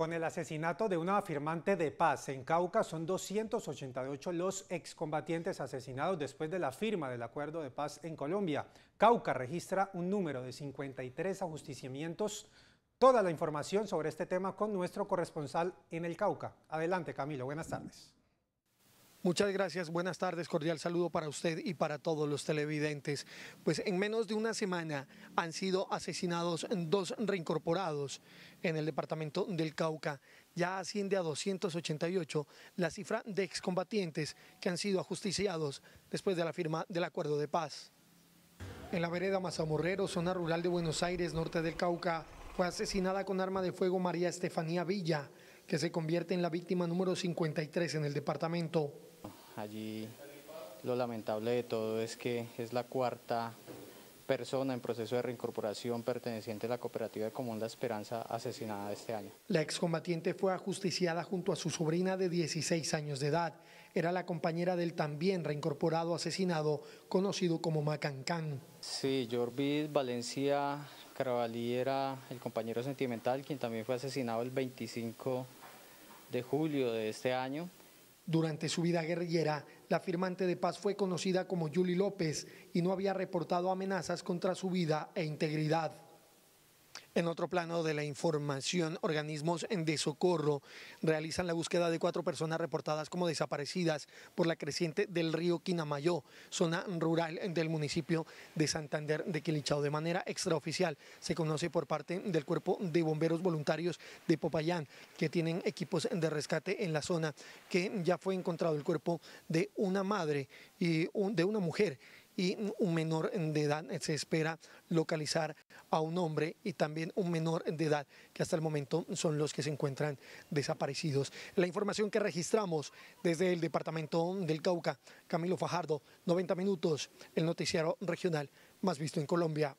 Con el asesinato de una afirmante de paz en Cauca son 288 los excombatientes asesinados después de la firma del acuerdo de paz en Colombia. Cauca registra un número de 53 ajusticiamientos. Toda la información sobre este tema con nuestro corresponsal en el Cauca. Adelante Camilo, buenas tardes. Muchas gracias, buenas tardes, cordial saludo para usted y para todos los televidentes. Pues en menos de una semana han sido asesinados dos reincorporados en el departamento del Cauca. Ya asciende a 288 la cifra de excombatientes que han sido ajusticiados después de la firma del acuerdo de paz. En la vereda Mazamorrero, zona rural de Buenos Aires, norte del Cauca, fue asesinada con arma de fuego María Estefanía Villa, que se convierte en la víctima número 53 en el departamento. Allí lo lamentable de todo es que es la cuarta persona en proceso de reincorporación perteneciente a la cooperativa de Común La Esperanza asesinada este año. La excombatiente fue ajusticiada junto a su sobrina de 16 años de edad. Era la compañera del también reincorporado asesinado, conocido como Macancán. Sí, Jorvis Valencia Carabalí era el compañero sentimental, quien también fue asesinado el 25 de julio de este año. Durante su vida guerrillera, la firmante de paz fue conocida como Julie López y no había reportado amenazas contra su vida e integridad. En otro plano de la información, organismos de socorro realizan la búsqueda de cuatro personas reportadas como desaparecidas por la creciente del río Quinamayó, zona rural del municipio de Santander de Quilichao. De manera extraoficial se conoce por parte del cuerpo de bomberos voluntarios de Popayán, que tienen equipos de rescate en la zona, que ya fue encontrado el cuerpo de una madre y de una mujer y un menor de edad se espera localizar a un hombre y también un menor de edad que hasta el momento son los que se encuentran desaparecidos. La información que registramos desde el departamento del Cauca, Camilo Fajardo, 90 minutos, el noticiero regional más visto en Colombia.